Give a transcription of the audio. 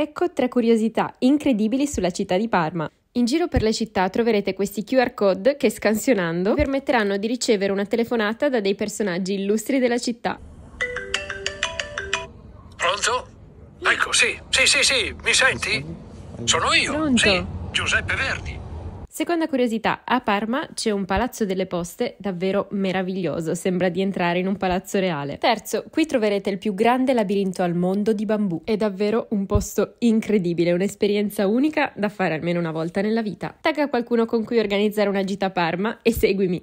Ecco tre curiosità incredibili sulla città di Parma. In giro per le città troverete questi QR code che scansionando permetteranno di ricevere una telefonata da dei personaggi illustri della città. Pronto? Ecco, sì, sì, sì, sì, mi senti? Sono io. Pronto? Sì, Giuseppe Verdi. Seconda curiosità, a Parma c'è un palazzo delle poste davvero meraviglioso, sembra di entrare in un palazzo reale. Terzo, qui troverete il più grande labirinto al mondo di bambù. È davvero un posto incredibile, un'esperienza unica da fare almeno una volta nella vita. Tagga qualcuno con cui organizzare una gita a Parma e seguimi.